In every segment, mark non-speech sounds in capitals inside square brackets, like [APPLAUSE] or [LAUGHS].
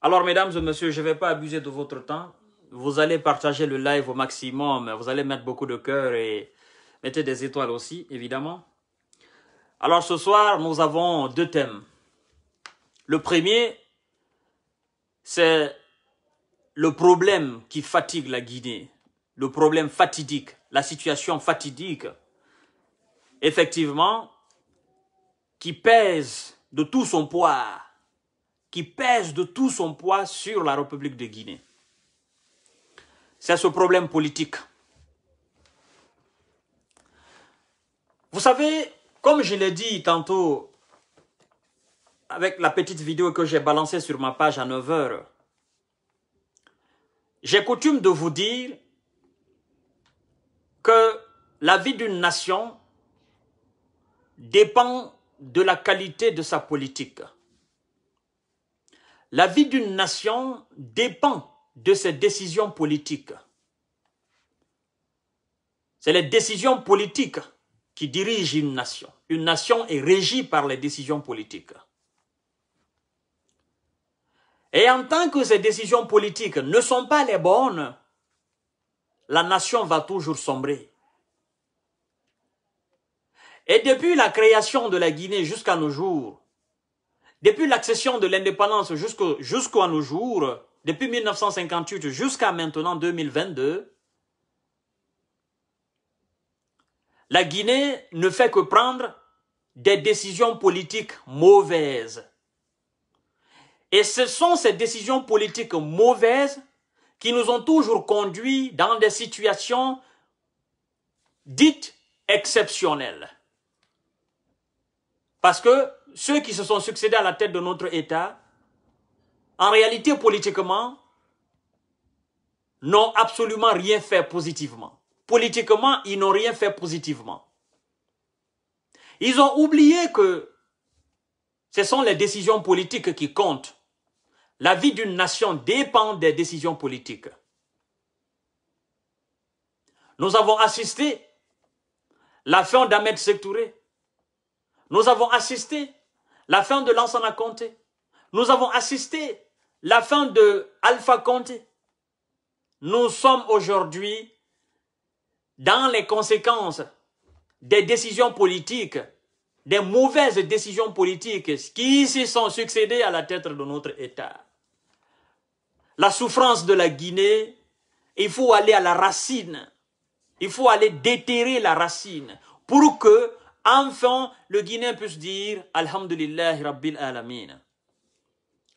Alors, mesdames et messieurs, je ne vais pas abuser de votre temps. Vous allez partager le live au maximum. Vous allez mettre beaucoup de cœur et mettez des étoiles aussi, évidemment. Alors, ce soir, nous avons deux thèmes. Le premier, c'est le problème qui fatigue la Guinée. Le problème fatidique, la situation fatidique, effectivement, qui pèse de tout son poids pèse de tout son poids sur la République de Guinée. C'est ce problème politique. Vous savez, comme je l'ai dit tantôt, avec la petite vidéo que j'ai balancée sur ma page à 9h, j'ai coutume de vous dire que la vie d'une nation dépend de la qualité de sa politique. La vie d'une nation dépend de ses décisions politiques. C'est les décisions politiques qui dirigent une nation. Une nation est régie par les décisions politiques. Et en tant que ces décisions politiques ne sont pas les bonnes, la nation va toujours sombrer. Et depuis la création de la Guinée jusqu'à nos jours, depuis l'accession de l'indépendance jusqu'à nos jours, depuis 1958 jusqu'à maintenant 2022, la Guinée ne fait que prendre des décisions politiques mauvaises. Et ce sont ces décisions politiques mauvaises qui nous ont toujours conduits dans des situations dites exceptionnelles. Parce que ceux qui se sont succédés à la tête de notre État, en réalité politiquement, n'ont absolument rien fait positivement. Politiquement, ils n'ont rien fait positivement. Ils ont oublié que ce sont les décisions politiques qui comptent. La vie d'une nation dépend des décisions politiques. Nous avons assisté à la fin d'Ahmed Sektouré. Nous avons assisté la fin de Lansana Conté. Nous avons assisté la fin de Alpha Conté. Nous sommes aujourd'hui dans les conséquences des décisions politiques, des mauvaises décisions politiques qui se sont succédées à la tête de notre État. La souffrance de la Guinée, il faut aller à la racine. Il faut aller déterrer la racine pour que Enfin, le Guinéen peut dire Alhamdulillah Rabbil Alameen.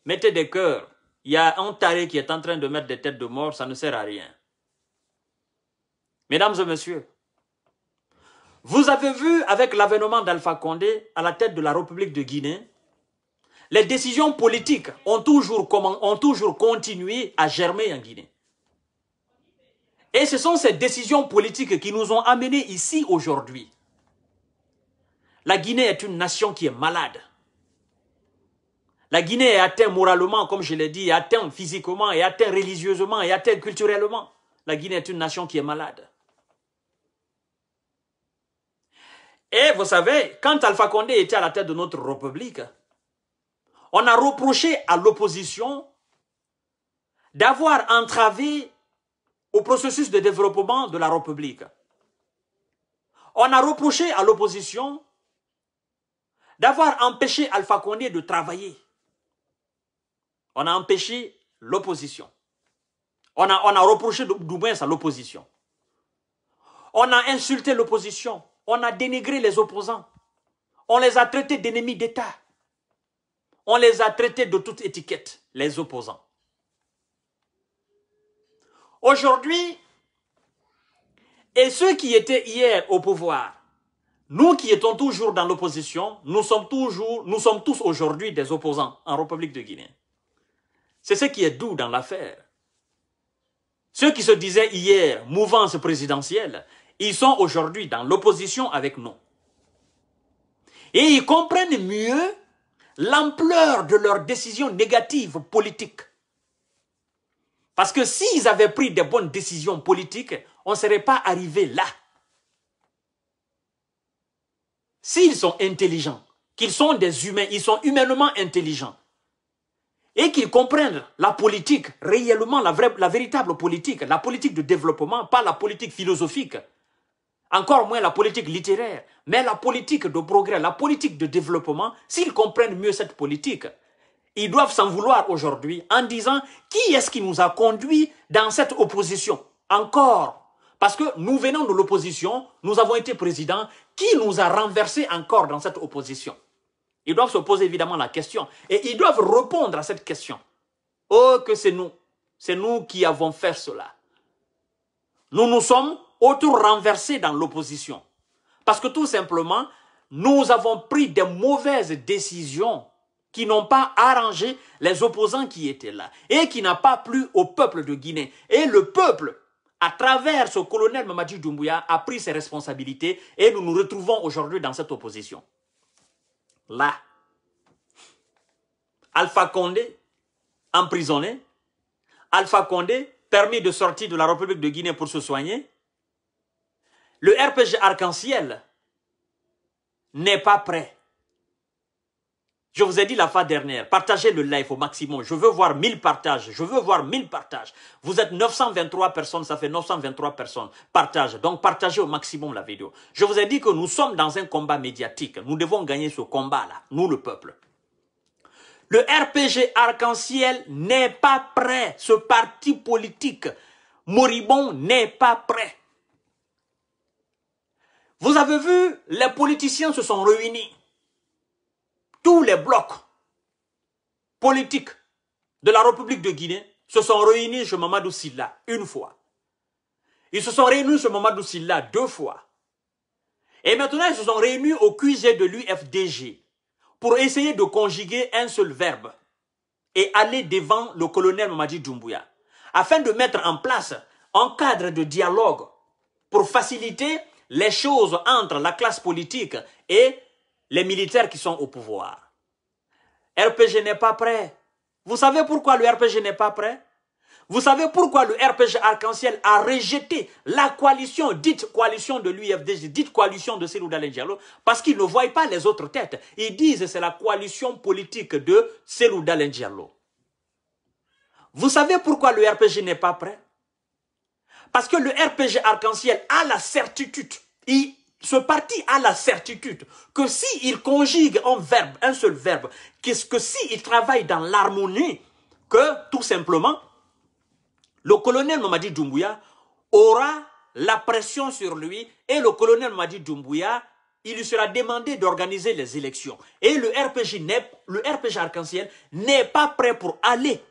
Mettez des cœurs. Il y a un taré qui est en train de mettre des têtes de mort, ça ne sert à rien. Mesdames et messieurs, vous avez vu avec l'avènement d'Alpha Condé à la tête de la République de Guinée, les décisions politiques ont toujours, ont toujours continué à germer en Guinée. Et ce sont ces décisions politiques qui nous ont amenés ici aujourd'hui. La Guinée est une nation qui est malade. La Guinée est atteinte moralement, comme je l'ai dit, est atteinte physiquement, est atteinte religieusement, est atteinte culturellement. La Guinée est une nation qui est malade. Et vous savez, quand Alpha Condé était à la tête de notre République, on a reproché à l'opposition d'avoir entravé au processus de développement de la République. On a reproché à l'opposition d'avoir empêché Alpha Condé de travailler. On a empêché l'opposition. On a, on a reproché de moins à l'opposition. On a insulté l'opposition. On a dénigré les opposants. On les a traités d'ennemis d'État. On les a traités de toute étiquette, les opposants. Aujourd'hui, et ceux qui étaient hier au pouvoir, nous qui étions toujours dans l'opposition, nous sommes toujours, nous sommes tous aujourd'hui des opposants en République de Guinée. C'est ce qui est doux dans l'affaire. Ceux qui se disaient hier mouvance présidentielle, ils sont aujourd'hui dans l'opposition avec nous. Et ils comprennent mieux l'ampleur de leurs décisions négatives politiques. Parce que s'ils avaient pris des bonnes décisions politiques, on ne serait pas arrivé là s'ils sont intelligents, qu'ils sont des humains, ils sont humainement intelligents, et qu'ils comprennent la politique, réellement la, la véritable politique, la politique de développement, pas la politique philosophique, encore moins la politique littéraire, mais la politique de progrès, la politique de développement, s'ils comprennent mieux cette politique, ils doivent s'en vouloir aujourd'hui en disant qui est-ce qui nous a conduits dans cette opposition Encore parce que nous venons de l'opposition, nous avons été président, qui nous a renversés encore dans cette opposition Ils doivent se poser évidemment la question et ils doivent répondre à cette question. Oh, que c'est nous, c'est nous qui avons fait cela. Nous nous sommes autour renversés dans l'opposition. Parce que tout simplement, nous avons pris des mauvaises décisions qui n'ont pas arrangé les opposants qui étaient là et qui n'a pas plu au peuple de Guinée. Et le peuple à travers ce colonel Mamadou Doumbouya, a pris ses responsabilités et nous nous retrouvons aujourd'hui dans cette opposition. Là, Alpha Condé emprisonné, Alpha Condé permis de sortir de la République de Guinée pour se soigner, le RPG arc-en-ciel n'est pas prêt je vous ai dit la fois dernière, partagez le live au maximum. Je veux voir 1000 partages. Je veux voir 1000 partages. Vous êtes 923 personnes, ça fait 923 personnes. Partage. Donc partagez au maximum la vidéo. Je vous ai dit que nous sommes dans un combat médiatique. Nous devons gagner ce combat-là, nous le peuple. Le RPG arc-en-ciel n'est pas prêt. Ce parti politique moribond n'est pas prêt. Vous avez vu, les politiciens se sont réunis tous les blocs politiques de la République de Guinée se sont réunis chez Mamadou Silla une fois. Ils se sont réunis chez Mamadou Silla deux fois. Et maintenant, ils se sont réunis au QG de l'UFDG pour essayer de conjuguer un seul verbe et aller devant le colonel Mamadi Doumbouya afin de mettre en place un cadre de dialogue pour faciliter les choses entre la classe politique et les militaires qui sont au pouvoir. RPG n'est pas prêt. Vous savez pourquoi le RPG n'est pas prêt Vous savez pourquoi le RPG Arc-en-Ciel a rejeté la coalition, dite coalition de l'UFDG, dite coalition de Cyril Dalengelo, parce qu'ils ne voient pas les autres têtes. Ils disent c'est la coalition politique de Cyril Dalengelo. Vous savez pourquoi le RPG n'est pas prêt Parce que le RPG Arc-en-Ciel a la certitude, il ce parti a la certitude que s'il conjugue un verbe, un seul verbe, qu'est-ce que s'il travaille dans l'harmonie, que tout simplement, le colonel Mamadi Doumbouya aura la pression sur lui et le colonel Mamadi Doumbouya, il lui sera demandé d'organiser les élections. Et le RPG, le RPG arc-en-ciel n'est pas prêt pour aller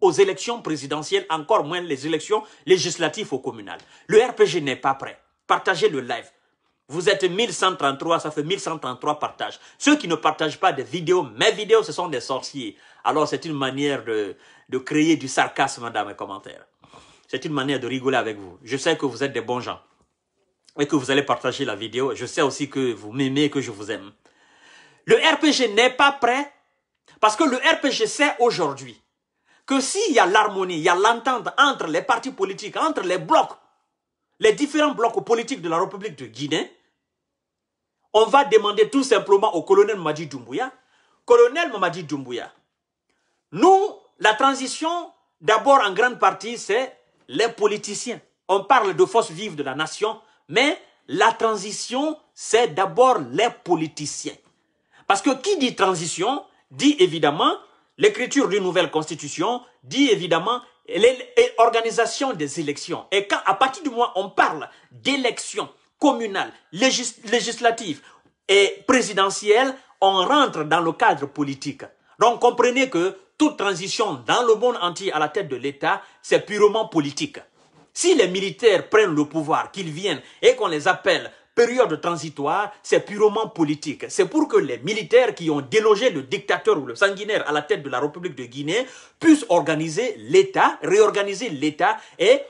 aux élections présidentielles, encore moins les élections législatives ou communales. Le RPG n'est pas prêt. Partagez le live. Vous êtes 1133, ça fait 1133 partages. Ceux qui ne partagent pas des vidéos, mes vidéos, ce sont des sorciers. Alors c'est une manière de, créer du sarcasme dans mes commentaires. C'est une manière de rigoler avec vous. Je sais que vous êtes des bons gens et que vous allez partager la vidéo. Je sais aussi que vous m'aimez et que je vous aime. Le RPG n'est pas prêt parce que le RPG sait aujourd'hui que s'il y a l'harmonie, il y a l'entente entre les partis politiques, entre les blocs, les différents blocs politiques de la République de Guinée, on va demander tout simplement au colonel Mamadi Doumbouya, colonel Mamadi Doumbouya, nous, la transition, d'abord en grande partie, c'est les politiciens. On parle de force vives de la nation, mais la transition, c'est d'abord les politiciens. Parce que qui dit transition, dit évidemment l'écriture d'une nouvelle constitution, dit évidemment l'organisation des élections. Et quand, à partir du moment on parle d'élections, communale, législative et présidentielle, on rentre dans le cadre politique. Donc comprenez que toute transition dans le monde entier à la tête de l'État, c'est purement politique. Si les militaires prennent le pouvoir, qu'ils viennent et qu'on les appelle période transitoire, c'est purement politique. C'est pour que les militaires qui ont délogé le dictateur ou le sanguinaire à la tête de la République de Guinée puissent organiser l'État, réorganiser l'État et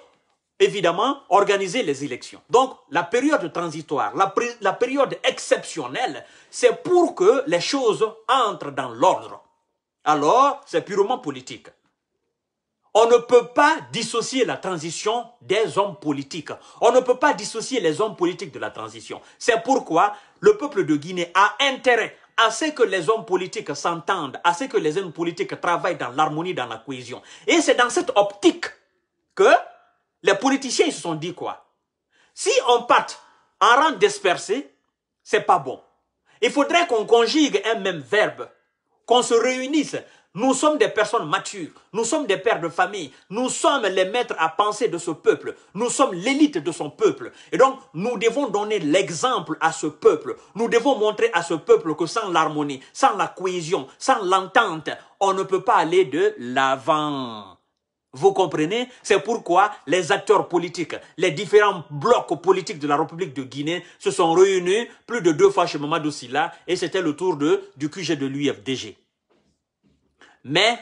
évidemment, organiser les élections. Donc, la période transitoire, la, période exceptionnelle, c'est pour que les choses entrent dans l'ordre. Alors, c'est purement politique. On ne peut pas dissocier la transition des hommes politiques. On ne peut pas dissocier les hommes politiques de la transition. C'est pourquoi le peuple de Guinée a intérêt à ce que les hommes politiques s'entendent, à ce que les hommes politiques travaillent dans l'harmonie, dans la cohésion. Et c'est dans cette optique que les politiciens se sont dit quoi Si on part en rang dispersé, c'est pas bon. Il faudrait qu'on conjugue un même verbe, qu'on se réunisse. Nous sommes des personnes matures, nous sommes des pères de famille, nous sommes les maîtres à penser de ce peuple, nous sommes l'élite de son peuple. Et donc, nous devons donner l'exemple à ce peuple. Nous devons montrer à ce peuple que sans l'harmonie, sans la cohésion, sans l'entente, on ne peut pas aller de l'avant. Vous comprenez C'est pourquoi les acteurs politiques, les différents blocs politiques de la République de Guinée se sont réunis plus de deux fois chez Mamadou Silla et c'était le tour de, du QG de l'UFDG. Mais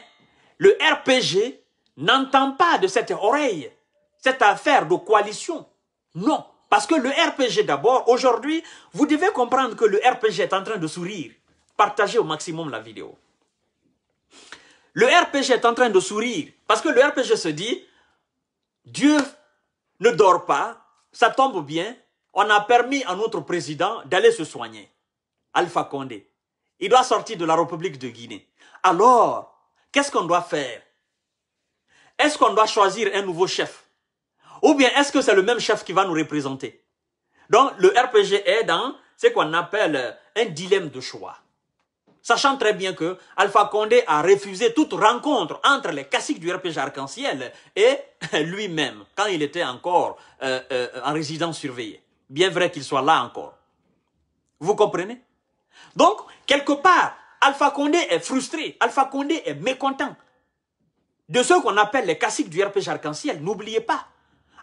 le RPG n'entend pas de cette oreille cette affaire de coalition. Non, parce que le RPG d'abord, aujourd'hui, vous devez comprendre que le RPG est en train de sourire. Partagez au maximum la vidéo. Le RPG est en train de sourire. Parce que le RPG se dit, Dieu ne dort pas, ça tombe bien. On a permis à notre président d'aller se soigner. Alpha Condé. Il doit sortir de la République de Guinée. Alors, qu'est-ce qu'on doit faire Est-ce qu'on doit choisir un nouveau chef Ou bien est-ce que c'est le même chef qui va nous représenter Donc, le RPG est dans ce qu'on appelle un dilemme de choix sachant très bien que Alpha Condé a refusé toute rencontre entre les caciques du RPG Arc-en-Ciel et [LAUGHS] lui-même, quand il était encore euh, euh, en résidence surveillée. Bien vrai qu'il soit là encore. Vous comprenez Donc, quelque part, Alpha Condé est frustré, Alpha Condé est mécontent de ce qu'on appelle les caciques du RPG Arc-en-Ciel. N'oubliez pas,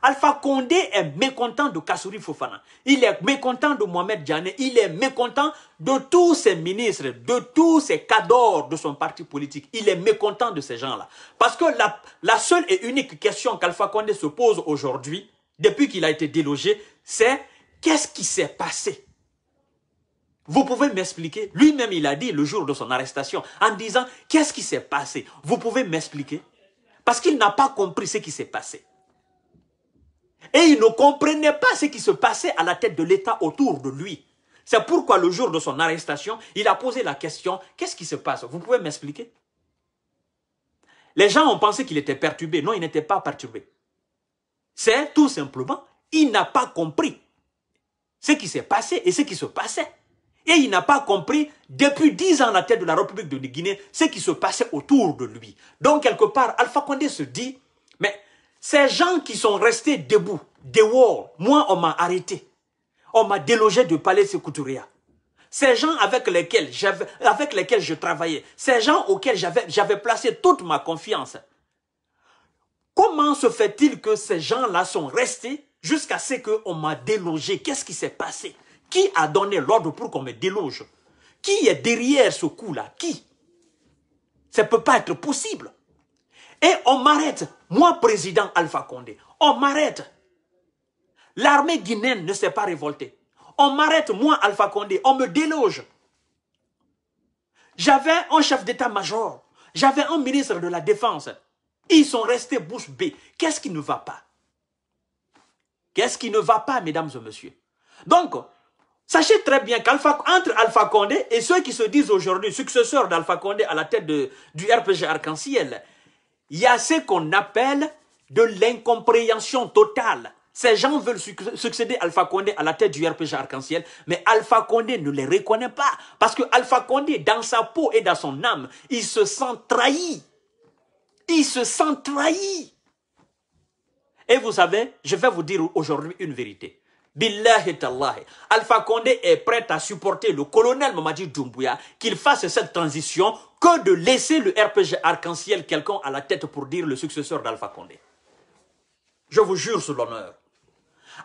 Alpha Condé est mécontent de Kassouri Fofana. Il est mécontent de Mohamed Djane. Il est mécontent de tous ses ministres, de tous ses cadors de son parti politique. Il est mécontent de ces gens-là. Parce que la, la seule et unique question qu'Alpha Condé se pose aujourd'hui, depuis qu'il a été délogé, c'est qu'est-ce qui s'est passé vous pouvez m'expliquer Lui-même, il a dit le jour de son arrestation, en disant, qu'est-ce qui s'est passé Vous pouvez m'expliquer Parce qu'il n'a pas compris ce qui s'est passé. Et il ne comprenait pas ce qui se passait à la tête de l'État autour de lui. C'est pourquoi le jour de son arrestation, il a posé la question, qu'est-ce qui se passe Vous pouvez m'expliquer Les gens ont pensé qu'il était perturbé. Non, il n'était pas perturbé. C'est tout simplement, il n'a pas compris ce qui s'est passé et ce qui se passait. Et il n'a pas compris, depuis dix ans, la tête de la République de Guinée, ce qui se passait autour de lui. Donc, quelque part, Alpha Condé se dit, mais ces gens qui sont restés debout, dehors, moi on m'a arrêté. On m'a délogé du palais Secouturia. Ces gens avec lesquels, avec lesquels je travaillais, ces gens auxquels j'avais placé toute ma confiance, comment se fait-il que ces gens-là sont restés jusqu'à ce qu'on m'a délogé Qu'est-ce qui s'est passé Qui a donné l'ordre pour qu'on me déloge Qui est derrière ce coup-là Qui Ça ne peut pas être possible. Et on m'arrête moi, président Alpha Condé, on m'arrête. L'armée guinéenne ne s'est pas révoltée. On m'arrête, moi, Alpha Condé, on me déloge. J'avais un chef d'état-major, j'avais un ministre de la Défense. Ils sont restés bouche bée. Qu'est-ce qui ne va pas Qu'est-ce qui ne va pas, mesdames et messieurs Donc, sachez très bien qu'entre Alpha Condé et ceux qui se disent aujourd'hui successeurs d'Alpha Condé à la tête du RPG Arc-en-Ciel, il y a ce qu'on appelle de l'incompréhension totale. Ces gens veulent succéder Alpha Condé à la tête du RPG Arc-en-Ciel, mais Alpha Condé ne les reconnaît pas. Parce que Alpha Condé, dans sa peau et dans son âme, il se sent trahi. Il se sent trahi. Et vous savez, je vais vous dire aujourd'hui une vérité. et Allah. Alpha Condé est prêt à supporter le colonel Mamadi Doumbouya qu'il fasse cette transition que de laisser le RPG arc-en-ciel quelqu'un à la tête pour dire le successeur d'Alpha Condé. Je vous jure sur l'honneur.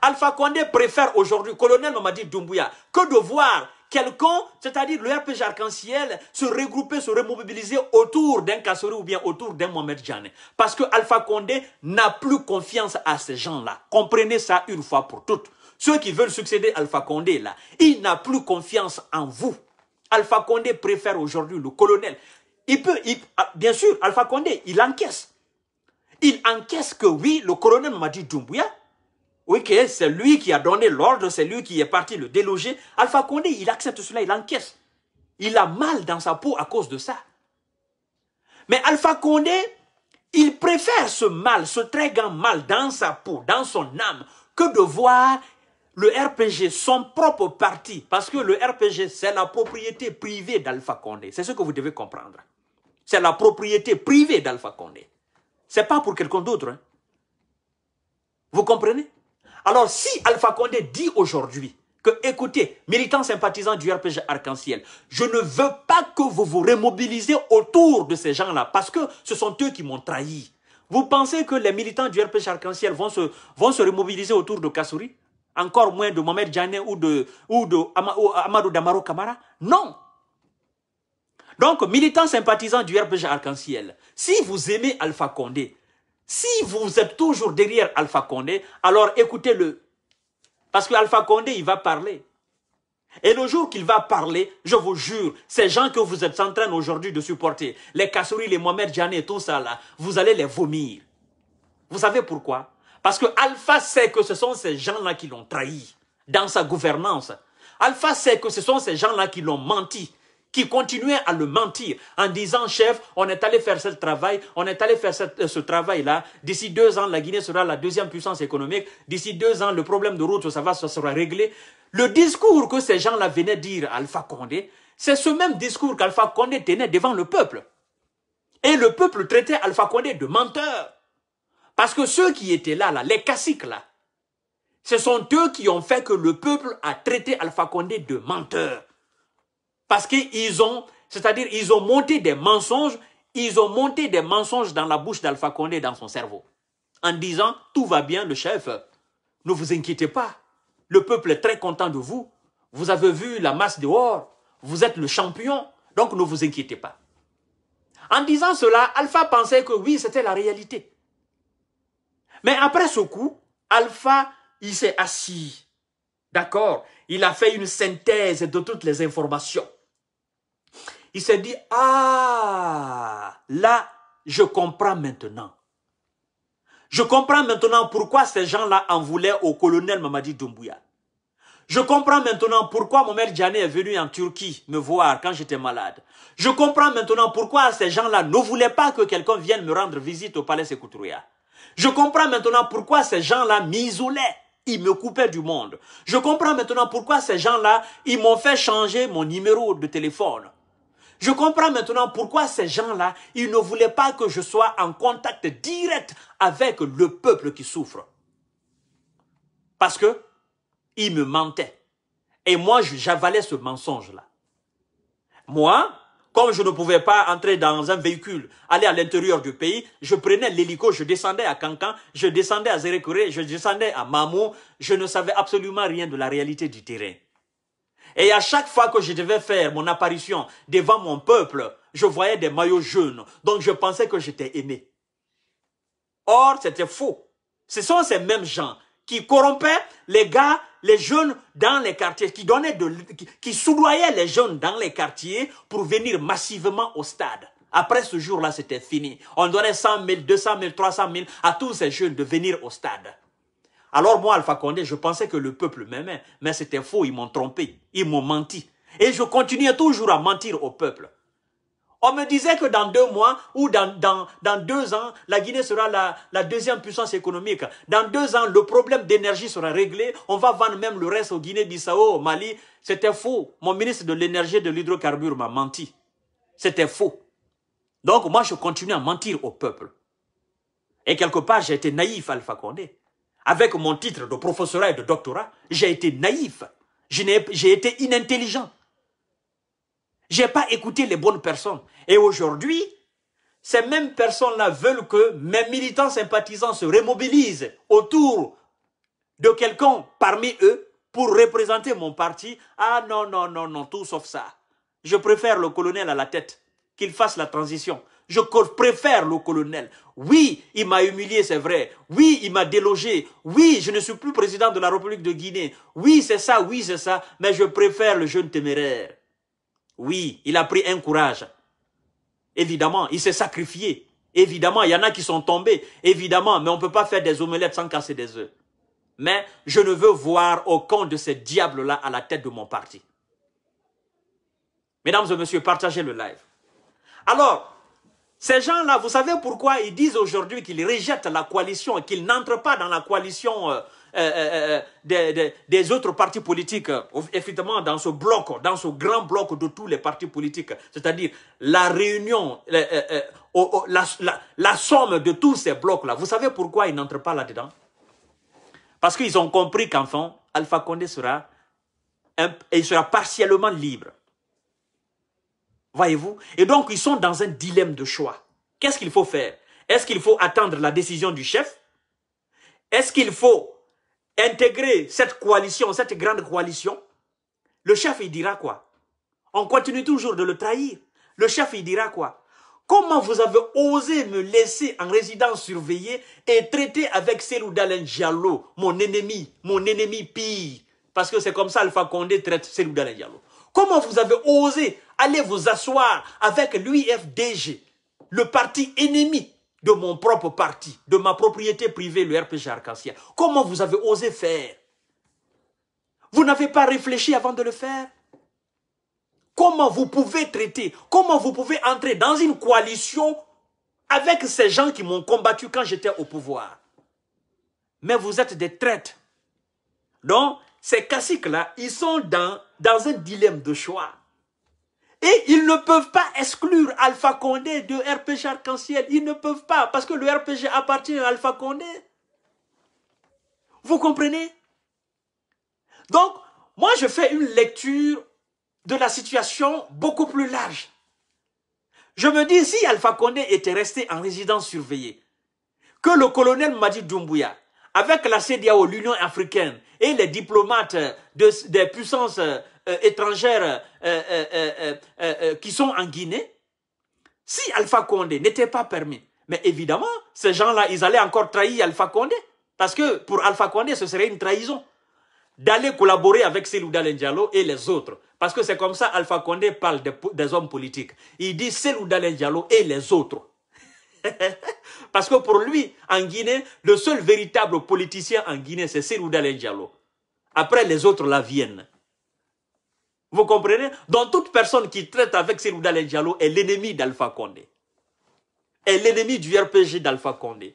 Alpha Condé préfère aujourd'hui, colonel Mamadi Doumbouya, que de voir quelqu'un, c'est-à-dire le RPG arc-en-ciel, se regrouper, se remobiliser autour d'un Kassori ou bien autour d'un Mohamed Djane. Parce que Alpha Condé n'a plus confiance à ces gens-là. Comprenez ça une fois pour toutes. Ceux qui veulent succéder à Alpha Condé, là, il n'a plus confiance en vous. Alpha Condé préfère aujourd'hui le colonel. Il peut, ah, bien sûr, Alpha Condé, il encaisse. Il encaisse que oui, le colonel m'a dit « Dumbuya. oui, c'est lui qui a donné l'ordre, c'est lui qui est parti le déloger. Alpha Condé, il accepte cela, il encaisse. Il a mal dans sa peau à cause de ça. Mais Alpha Condé, il préfère ce mal, ce très grand mal dans sa peau, dans son âme, que de voir le RPG, son propre parti, parce que le RPG, c'est la propriété privée d'Alpha Condé. C'est ce que vous devez comprendre. C'est la propriété privée d'Alpha Condé. Ce n'est pas pour quelqu'un d'autre. Hein. Vous comprenez Alors, si Alpha Condé dit aujourd'hui que, écoutez, militants sympathisants du RPG Arc-en-Ciel, je ne veux pas que vous vous remobilisez autour de ces gens-là, parce que ce sont eux qui m'ont trahi. Vous pensez que les militants du RPG Arc-en-Ciel vont se, vont se remobiliser autour de Kassouri encore moins de Mohamed Janet ou de, ou de Amadou Damaro Kamara. Non. Donc, militants sympathisants du RPG Arc-en-Ciel, si vous aimez Alpha Condé, si vous êtes toujours derrière Alpha Condé, alors écoutez-le. Parce que Alpha Condé, il va parler. Et le jour qu'il va parler, je vous jure, ces gens que vous êtes en train aujourd'hui de supporter, les Kassouri, les Mohamed Janet, tout ça là, vous allez les vomir. Vous savez pourquoi parce que Alpha sait que ce sont ces gens-là qui l'ont trahi dans sa gouvernance. Alpha sait que ce sont ces gens-là qui l'ont menti, qui continuaient à le mentir en disant, chef, on est allé faire ce travail, on est allé faire ce travail-là. D'ici deux ans, la Guinée sera la deuxième puissance économique. D'ici deux ans, le problème de route, ça va, ça sera réglé. Le discours que ces gens-là venaient dire à Alpha Condé, c'est ce même discours qu'Alpha Condé tenait devant le peuple. Et le peuple traitait Alpha Condé de menteur. Parce que ceux qui étaient là, les caciques là, ce sont eux qui ont fait que le peuple a traité Alpha Condé de menteur. Parce qu'ils ont, c'est-à-dire, ils ont monté des mensonges, ils ont monté des mensonges dans la bouche d'Alpha Condé, dans son cerveau, en disant tout va bien, le chef, ne vous inquiétez pas, le peuple est très content de vous, vous avez vu la masse dehors, vous êtes le champion, donc ne vous inquiétez pas. En disant cela, Alpha pensait que oui, c'était la réalité. Mais après ce coup, Alpha, il s'est assis. D'accord Il a fait une synthèse de toutes les informations. Il s'est dit, ah, là, je comprends maintenant. Je comprends maintenant pourquoi ces gens-là en voulaient au colonel Mamadi Doumbouya. Je comprends maintenant pourquoi mon maire Djane est venu en Turquie me voir quand j'étais malade. Je comprends maintenant pourquoi ces gens-là ne voulaient pas que quelqu'un vienne me rendre visite au palais Sekouturia. Je comprends maintenant pourquoi ces gens-là m'isolaient. Ils me coupaient du monde. Je comprends maintenant pourquoi ces gens-là, ils m'ont fait changer mon numéro de téléphone. Je comprends maintenant pourquoi ces gens-là, ils ne voulaient pas que je sois en contact direct avec le peuple qui souffre. Parce que ils me mentaient. Et moi, j'avalais ce mensonge-là. Moi, comme je ne pouvais pas entrer dans un véhicule, aller à l'intérieur du pays, je prenais l'hélico, je descendais à Cancan, je descendais à Zérékoré, je descendais à Mamou. Je ne savais absolument rien de la réalité du terrain. Et à chaque fois que je devais faire mon apparition devant mon peuple, je voyais des maillots jaunes. Donc je pensais que j'étais aimé. Or, c'était faux. Ce sont ces mêmes gens qui corrompait les gars, les jeunes dans les quartiers, qui donnait de, qui, qui les jeunes dans les quartiers pour venir massivement au stade. Après ce jour-là, c'était fini. On donnait 100 000, 200 000, 300 000 à tous ces jeunes de venir au stade. Alors moi, Alpha Condé, je pensais que le peuple m'aimait, mais c'était faux, ils m'ont trompé, ils m'ont menti. Et je continuais toujours à mentir au peuple. On me disait que dans deux mois ou dans, dans, dans deux ans, la Guinée sera la, la, deuxième puissance économique. Dans deux ans, le problème d'énergie sera réglé. On va vendre même le reste au Guinée-Bissau, au Mali. C'était faux. Mon ministre de l'énergie et de l'hydrocarbure m'a menti. C'était faux. Donc moi, je continue à mentir au peuple. Et quelque part, j'ai été naïf, Alpha Condé. Avec mon titre de professorat et de doctorat, j'ai été naïf. J'ai été inintelligent. Je n'ai pas écouté les bonnes personnes. Et aujourd'hui, ces mêmes personnes-là veulent que mes militants sympathisants se remobilisent autour de quelqu'un parmi eux pour représenter mon parti. Ah non, non, non, non, tout sauf ça. Je préfère le colonel à la tête, qu'il fasse la transition. Je préfère le colonel. Oui, il m'a humilié, c'est vrai. Oui, il m'a délogé. Oui, je ne suis plus président de la République de Guinée. Oui, c'est ça, oui, c'est ça. Mais je préfère le jeune téméraire. Oui, il a pris un courage. Évidemment, il s'est sacrifié. Évidemment, il y en a qui sont tombés. Évidemment, mais on ne peut pas faire des omelettes sans casser des œufs. Mais je ne veux voir aucun de ces diables-là à la tête de mon parti. Mesdames et messieurs, partagez le live. Alors, ces gens-là, vous savez pourquoi ils disent aujourd'hui qu'ils rejettent la coalition, et qu'ils n'entrent pas dans la coalition euh, euh, euh, euh, des, autres partis politiques, effectivement, dans ce bloc, dans ce grand bloc de tous les partis politiques, c'est-à-dire la réunion, la, somme de tous ces blocs-là. Vous savez pourquoi ils n'entrent pas là-dedans Parce qu'ils ont compris qu'enfin, Alpha Condé sera, il sera partiellement libre. Voyez-vous Et donc, ils sont dans un dilemme de choix. Qu'est-ce qu'il faut faire Est-ce qu'il faut attendre la décision du chef Est-ce qu'il faut intégrer cette coalition, cette grande coalition, le chef, il dira quoi On continue toujours de le trahir. Le chef, il dira quoi Comment vous avez osé me laisser en résidence surveillée et traiter avec Selou Diallo, mon ennemi, mon ennemi pire Parce que c'est comme ça Alpha Condé traite Selou Diallo. Comment vous avez osé aller vous asseoir avec l'UFDG, le parti ennemi de mon propre parti, de ma propriété privée, le RPG arc Comment vous avez osé faire Vous n'avez pas réfléchi avant de le faire Comment vous pouvez traiter Comment vous pouvez entrer dans une coalition avec ces gens qui m'ont combattu quand j'étais au pouvoir Mais vous êtes des traîtres. Donc, ces caciques là ils sont dans, dans un dilemme de choix. Et ils ne peuvent pas exclure Alpha Condé de RPG Arc-en-Ciel. Ils ne peuvent pas, parce que le RPG appartient à Alpha Condé. Vous comprenez Donc, moi, je fais une lecture de la situation beaucoup plus large. Je me dis, si Alpha Condé était resté en résidence surveillée, que le colonel Madi Doumbouya, avec la CDAO, l'Union africaine et les diplomates des puissances euh, étrangères euh, euh, euh, qui sont en Guinée, si Alpha Condé n'était pas permis, mais évidemment, ces gens-là, ils allaient encore trahir Alpha Condé. Parce que pour Alpha Condé, ce serait une trahison d'aller collaborer avec Selouda Lendialo et les autres. Parce que c'est comme ça Alpha Condé parle des hommes politiques. Il dit Selouda Lendialo et les autres. [LAUGHS] Parce que pour lui, en Guinée, le seul véritable politicien en Guinée, c'est Selouda Lendialo. Après, les autres la viennent. Vous comprenez Donc toute personne qui traite avec Selouda et est l'ennemi d'Alpha Condé. Est l'ennemi du RPG d'Alpha Condé.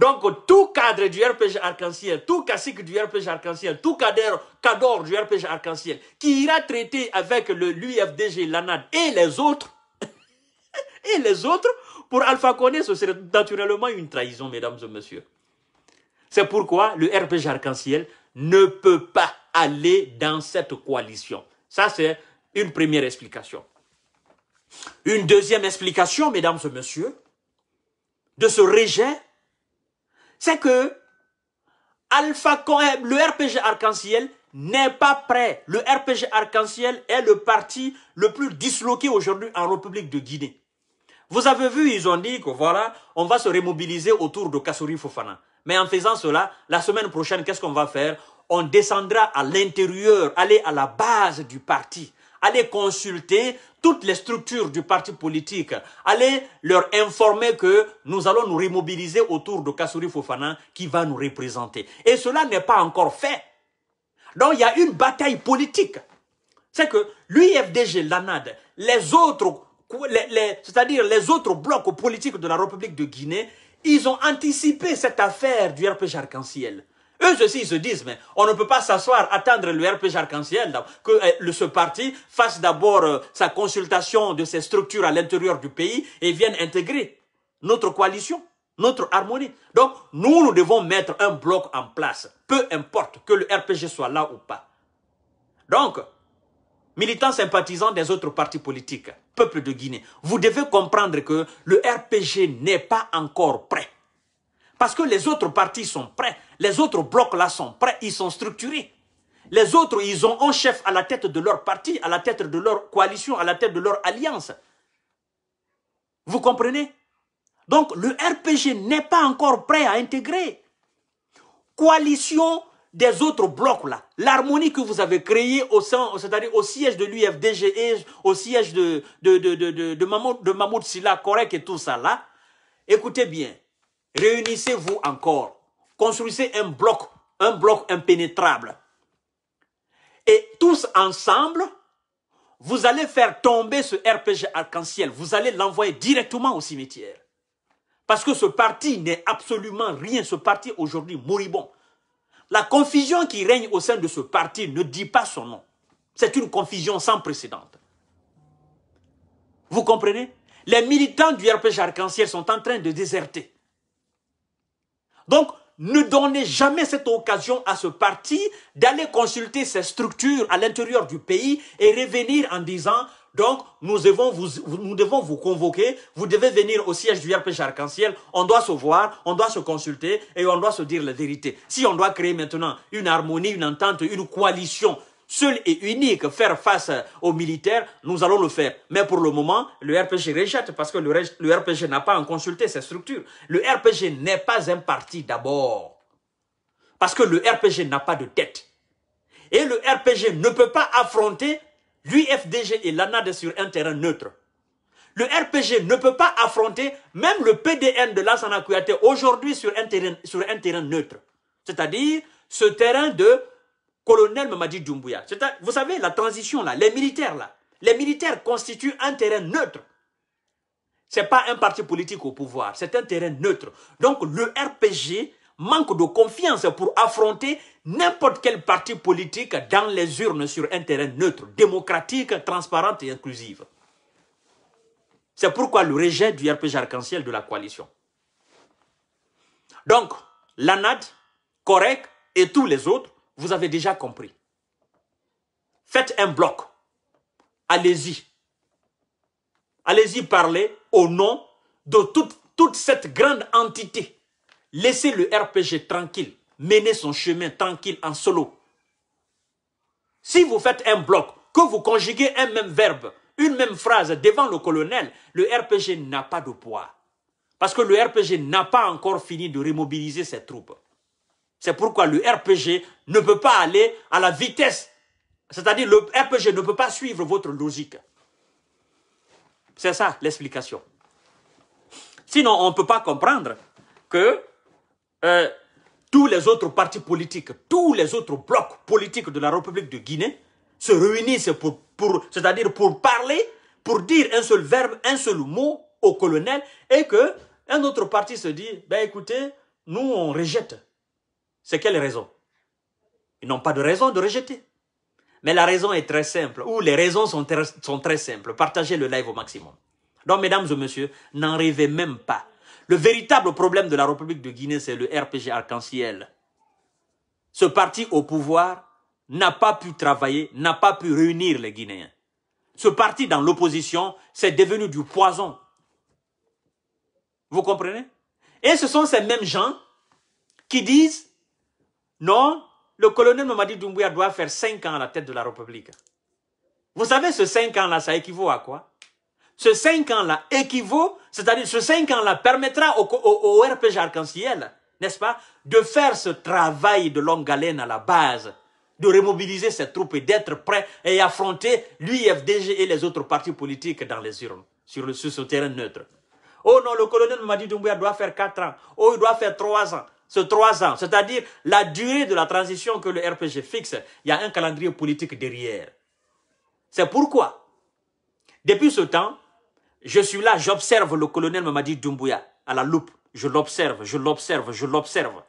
Donc tout cadre du RPG arc-en-ciel, tout cacique du RPG arc-en-ciel, tout cadre, cadre du RPG arc-en-ciel qui ira traiter avec l'UFDG, l'ANAD et les autres, [LAUGHS] et les autres, pour Alpha Condé, ce serait naturellement une trahison, mesdames et messieurs. C'est pourquoi le RPG arc-en-ciel ne peut pas aller dans cette coalition. Ça, c'est une première explication. Une deuxième explication, mesdames et messieurs, de ce rejet, c'est que Alpha eh, le RPG arc-en-ciel n'est pas prêt. Le RPG arc-en-ciel est le parti le plus disloqué aujourd'hui en République de Guinée. Vous avez vu, ils ont dit que voilà, on va se remobiliser autour de Kassouri Fofana. Mais en faisant cela, la semaine prochaine, qu'est-ce qu'on va faire on descendra à l'intérieur, aller à la base du parti, aller consulter toutes les structures du parti politique, aller leur informer que nous allons nous remobiliser autour de Kassouri Fofana qui va nous représenter. Et cela n'est pas encore fait. Donc il y a une bataille politique. C'est que l'UFDG, l'ANAD, les autres, c'est-à-dire les autres blocs politiques de la République de Guinée, ils ont anticipé cette affaire du RPG Arc-en-Ciel. Eux aussi, ils se disent, mais on ne peut pas s'asseoir, attendre le RPG arc-en-ciel, que eh, ce parti fasse d'abord euh, sa consultation de ses structures à l'intérieur du pays et vienne intégrer notre coalition, notre harmonie. Donc, nous, nous devons mettre un bloc en place, peu importe que le RPG soit là ou pas. Donc, militants sympathisants des autres partis politiques, peuple de Guinée, vous devez comprendre que le RPG n'est pas encore prêt parce que les autres partis sont prêts, les autres blocs là sont prêts, ils sont structurés. Les autres, ils ont un chef à la tête de leur parti, à la tête de leur coalition, à la tête de leur alliance. Vous comprenez Donc le RPG n'est pas encore prêt à intégrer. Coalition des autres blocs là, l'harmonie que vous avez créée au sein, c'est-à-dire au siège de l'UFDGE, au siège de, de, de, de, de, de Silla, correct et tout ça là, écoutez bien, Réunissez-vous encore. Construisez un bloc, un bloc impénétrable. Et tous ensemble, vous allez faire tomber ce RPG arc-en-ciel. Vous allez l'envoyer directement au cimetière. Parce que ce parti n'est absolument rien. Ce parti aujourd'hui moribond. La confusion qui règne au sein de ce parti ne dit pas son nom. C'est une confusion sans précédent. Vous comprenez Les militants du RPG arc-en-ciel sont en train de déserter. Donc, ne donnez jamais cette occasion à ce parti d'aller consulter ses structures à l'intérieur du pays et revenir en disant donc, nous devons vous, convoquer, vous devez venir au siège du RPG Arc-en-Ciel, on doit se voir, on doit se consulter et on doit se dire la vérité. Si on doit créer maintenant une harmonie, une entente, une coalition seul et unique, faire face aux militaires, nous allons le faire. Mais pour le moment, le RPG rejette parce que le RPG n'a pas à consulté ses structures. Le RPG n'est pas un parti d'abord. Parce que le RPG n'a pas de tête. Et le RPG ne peut pas affronter l'UFDG et l'ANAD sur un terrain neutre. Le RPG ne peut pas affronter même le PDN de l'Assana aujourd'hui sur, sur un terrain neutre. C'est-à-dire ce terrain de colonel Mamadi Doumbouya. Vous savez, la transition là, les militaires là, les militaires constituent un terrain neutre. Ce n'est pas un parti politique au pouvoir, c'est un terrain neutre. Donc le RPG manque de confiance pour affronter n'importe quel parti politique dans les urnes sur un terrain neutre, démocratique, transparente et inclusive. C'est pourquoi le rejet du RPG arc-en-ciel de la coalition. Donc, l'ANAD, correct et tous les autres vous avez déjà compris. Faites un bloc. Allez-y. Allez-y parler au nom de toute, toute cette grande entité. Laissez le RPG tranquille, Menez son chemin tranquille en solo. Si vous faites un bloc, que vous conjuguez un même verbe, une même phrase devant le colonel, le RPG n'a pas de poids. Parce que le RPG n'a pas encore fini de remobiliser ses troupes. C'est pourquoi le RPG ne peut pas aller à la vitesse. C'est-à-dire le RPG ne peut pas suivre votre logique. C'est ça l'explication. Sinon, on ne peut pas comprendre que euh, tous les autres partis politiques, tous les autres blocs politiques de la République de Guinée se réunissent pour, pour c'est-à-dire pour parler, pour dire un seul verbe, un seul mot au colonel et que un autre parti se dit, ben écoutez, nous on rejette. C'est quelle raison Ils n'ont pas de raison de rejeter. Mais la raison est très simple, ou les raisons sont très, sont très simples. Partagez le live au maximum. Donc, mesdames et messieurs, n'en rêvez même pas. Le véritable problème de la République de Guinée, c'est le RPG arc-en-ciel. Ce parti au pouvoir n'a pas pu travailler, n'a pas pu réunir les Guinéens. Ce parti dans l'opposition, c'est devenu du poison. Vous comprenez Et ce sont ces mêmes gens qui disent non, le colonel Mamadi Doumbouya doit faire 5 ans à la tête de la République. Vous savez, ce 5 ans-là, ça équivaut à quoi Ce 5 ans-là équivaut, c'est-à-dire ce 5 ans-là permettra au, RPG Arc-en-Ciel, n'est-ce pas, de faire ce travail de longue haleine à la base, de remobiliser ses troupes et d'être prêt et affronter l'UFDG et les autres partis politiques dans les urnes, sur, le, ce terrain neutre. Oh non, le colonel Mamadi Doumbouya doit faire 4 ans. Oh, il doit faire 3 ans ce trois ans, c'est-à-dire la durée de la transition que le RPG fixe, il y a un calendrier politique derrière. C'est pourquoi, depuis ce temps, je suis là, j'observe le colonel Mamadi Doumbouya à la loupe. Je l'observe, je l'observe, je l'observe.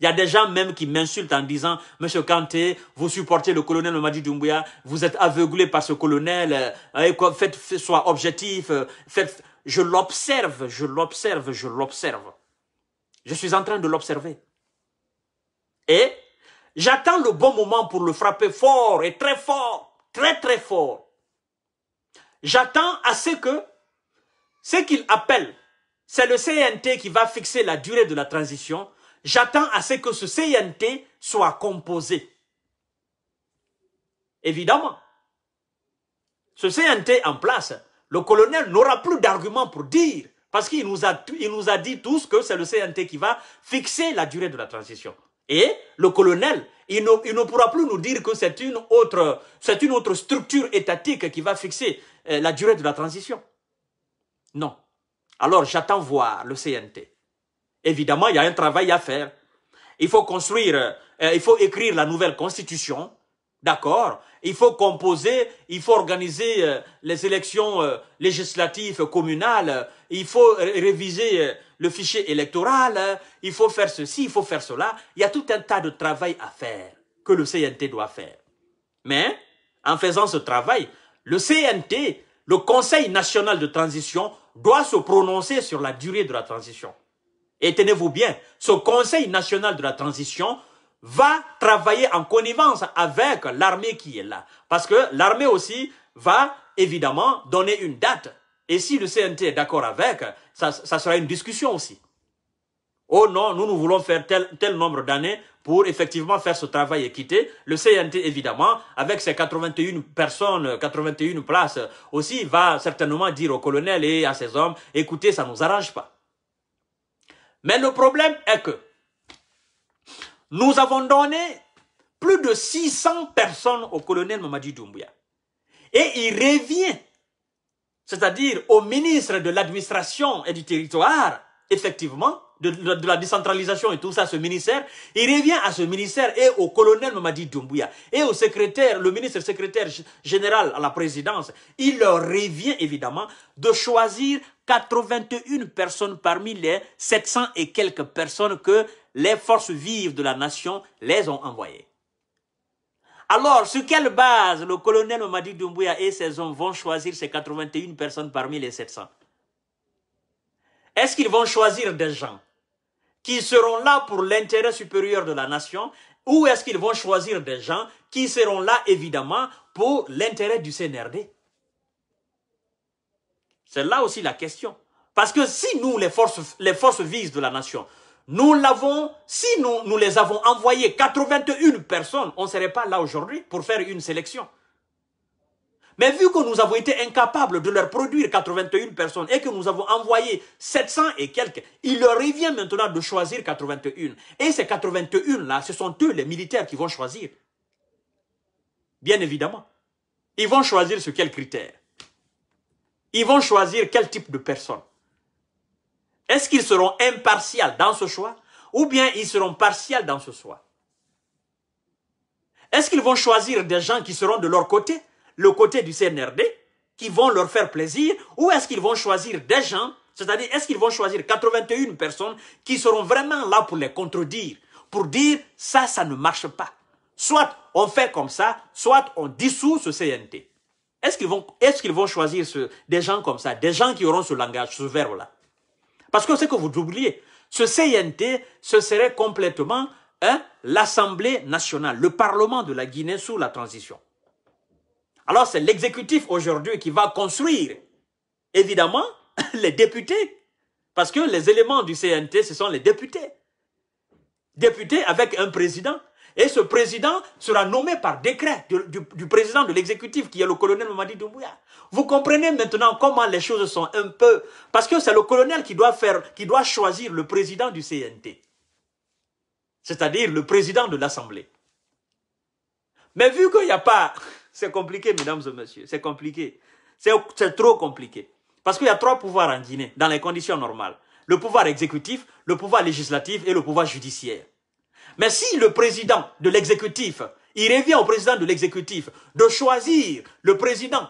Il y a des gens même qui m'insultent en disant « Monsieur Kanté, vous supportez le colonel Mamadi Doumbouya, vous êtes aveuglé par ce colonel, euh, faites, soit objectif, euh, faites... Je l'observe, je l'observe, je l'observe. Je suis en train de l'observer. Et j'attends le bon moment pour le frapper fort et très fort, très très fort. J'attends à ce que ce qu'il appelle, c'est le CNT qui va fixer la durée de la transition. J'attends à ce que ce CNT soit composé. Évidemment, ce CNT en place, le colonel n'aura plus d'arguments pour dire parce qu'il nous, a, nous a dit tous que c'est le CNT qui va fixer la durée de la transition. Et le colonel, il ne, pourra plus nous dire que c'est une, autre, une autre structure étatique qui va fixer euh, la durée de la transition. Non. Alors j'attends voir le CNT. Évidemment, il y a un travail à faire. Il faut construire, euh, il faut écrire la nouvelle constitution, d'accord il faut composer, il faut organiser euh, les élections euh, législatives communales, il faut réviser euh, le fichier électoral, il faut faire ceci, il faut faire cela. Il y a tout un tas de travail à faire que le CNT doit faire. Mais en faisant ce travail, le CNT, le Conseil national de transition, doit se prononcer sur la durée de la transition. Et tenez-vous bien, ce Conseil national de la transition va travailler en connivence avec l'armée qui est là. Parce que l'armée aussi va évidemment donner une date. Et si le CNT est d'accord avec, ça, sera une discussion aussi. Oh non, nous, nous voulons faire tel, tel nombre d'années pour effectivement faire ce travail équité. Le CNT, évidemment, avec ses 81 personnes, 81 places aussi, va certainement dire au colonel et à ses hommes, écoutez, ça ne nous arrange pas. Mais le problème est que nous avons donné plus de 600 personnes au colonel Mamadi Doumbouya. Et il revient, c'est-à-dire au ministre de l'administration et du territoire, effectivement, de, la décentralisation et tout ça, ce ministère, il revient à ce ministère et au colonel Mamadi Doumbouya et au secrétaire, le ministre secrétaire général à la présidence, il leur revient évidemment de choisir 81 personnes parmi les 700 et quelques personnes que les forces vives de la nation les ont envoyées. Alors, sur quelle base le colonel Mamadi Doumbouya et ses hommes vont choisir ces 81 personnes parmi les 700 Est-ce qu'ils vont choisir des gens qui seront là pour l'intérêt supérieur de la nation ou est-ce qu'ils vont choisir des gens qui seront là évidemment pour l'intérêt du CNRD c'est là aussi la question. Parce que si nous, les forces, les forces de la nation, nous l'avons, si nous, nous les avons envoyées 81 personnes, on ne serait pas là aujourd'hui pour faire une sélection. Mais vu que nous avons été incapables de leur produire 81 personnes et que nous avons envoyé 700 et quelques, il leur revient maintenant de choisir 81. Et ces 81-là, ce sont eux, les militaires, qui vont choisir. Bien évidemment. Ils vont choisir sur quels critères ils vont choisir quel type de personne. Est-ce qu'ils seront impartials dans ce choix ou bien ils seront partiels dans ce choix Est-ce qu'ils vont choisir des gens qui seront de leur côté, le côté du CNRD, qui vont leur faire plaisir ou est-ce qu'ils vont choisir des gens, c'est-à-dire est-ce qu'ils vont choisir 81 personnes qui seront vraiment là pour les contredire, pour dire ça, ça ne marche pas. Soit on fait comme ça, soit on dissout ce CNT. Est-ce qu'ils vont, est qu'ils vont choisir des gens comme ça, des gens qui auront ce langage, ce verbe-là Parce que c'est que vous oubliez, ce CNT, ce serait complètement hein, l'Assemblée nationale, le Parlement de la Guinée sous la transition. Alors c'est l'exécutif aujourd'hui qui va construire, évidemment, [LAUGHS] les députés, parce que les éléments du CNT, ce sont les députés. Députés avec un président. Et ce président sera nommé par décret du, président de l'exécutif, qui est le colonel Mamadi Doumbouya. Vous comprenez maintenant comment les choses sont un peu... Parce que c'est le colonel qui doit, faire, qui doit choisir le président du CNT. C'est-à-dire le président de l'Assemblée. Mais vu qu'il n'y a pas... [LAUGHS] C'est compliqué, mesdames et messieurs, c'est compliqué. C'est trop compliqué. Parce qu'il y a trois pouvoirs en Guinée, dans les conditions normales. Le pouvoir exécutif, le pouvoir législatif et le pouvoir judiciaire. Mais si le président de l'exécutif, il revient au président de l'exécutif de choisir le président